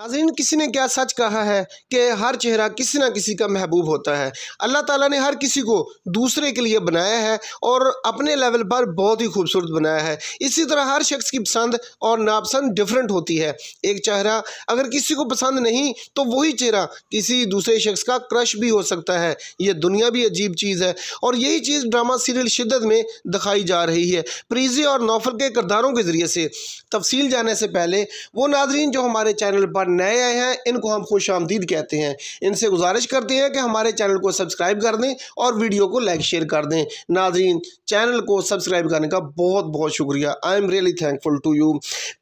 नाजरीन किसी ने क्या सच कहा है कि हर चेहरा किसी ना किसी का महबूब होता है अल्लाह ताला ने हर किसी को दूसरे के लिए बनाया है और अपने लेवल पर बहुत ही खूबसूरत बनाया है इसी तरह हर शख्स की पसंद और नापसंद डिफरेंट होती है एक चेहरा अगर किसी को पसंद नहीं तो वही चेहरा किसी दूसरे शख्स का क्रश भी हो सकता है ये दुनिया भी अजीब चीज़ है और यही चीज़ ड्रामा सीरियल शिदत में दिखाई जा रही है प्रीजी और नौफल के किरदारों के ज़रिए से तफसील जाने से पहले वो नाजरीन जो हमारे चैनल पर पर नए आए हैं इनको हम खुश आमदीद कहते हैं इनसे गुजारिश करते हैं कि हमारे चैनल को सब्सक्राइब कर दें और वीडियो को लाइक शेयर कर दें नाजरीन चैनल को सब्सक्राइब करने का बहुत बहुत शुक्रिया I am really thankful to you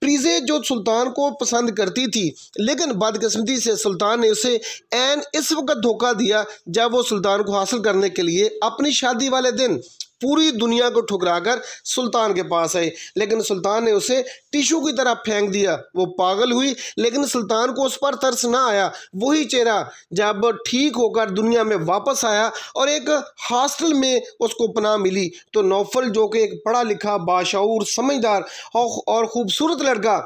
प्रीजे जो सुल्तान को पसंद करती थी लेकिन बदकस्मती से सुल्तान ने उसे एन इस वक्त धोखा दिया जब वो सुल्तान को हासिल करने के लिए अपनी शादी वाले दिन पूरी दुनिया को ठुकराकर सुल्तान के पास आई लेकिन सुल्तान ने उसे टिशू की तरह फेंक दिया वो पागल हुई लेकिन सुल्तान को उस पर तरस ना आया वही चेहरा जब ठीक होकर दुनिया में वापस आया और एक हॉस्टल में उसको पनाह मिली तो नौफल जो कि एक पढ़ा लिखा बाशूर समझदार और खूबसूरत लड़का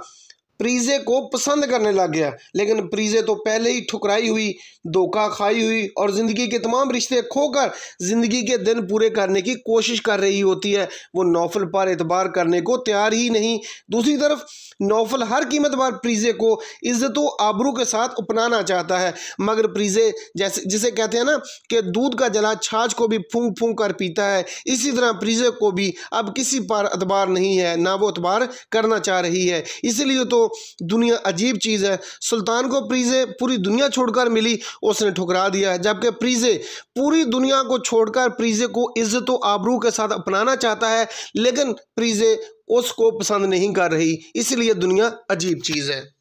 प्रीजे को पसंद करने लग गया लेकिन प्रीजे तो पहले ही ठुकराई हुई धोखा खाई हुई और ज़िंदगी के तमाम रिश्ते खोकर ज़िंदगी के दिन पूरे करने की कोशिश कर रही होती है वो नौफल पर एतबार करने को तैयार ही नहीं दूसरी तरफ नौफल हर कीमत पर प्रीजे को इज़्ज़त आबरू के साथ अपनाना चाहता है मगर प्रीजे जैसे जिसे कहते हैं ना कि दूध का जला छाछ को भी फूंक फूंक कर पीता है इसी तरह प्रीजे को भी अब किसी पर अतबार नहीं है ना वो अतबार करना चाह रही है इसलिए तो दुनिया अजीब चीज़ है सुल्तान को प्रीजे पूरी दुनिया छोड़कर मिली उसने ठुकरा दिया है जबकि प्रीजे पूरी दुनिया को छोड़कर प्रीजे को इज़्ज़त आबरू के साथ अपनाना चाहता है लेकिन प्रीजे उसको पसंद नहीं कर रही इसलिए दुनिया अजीब चीज़ है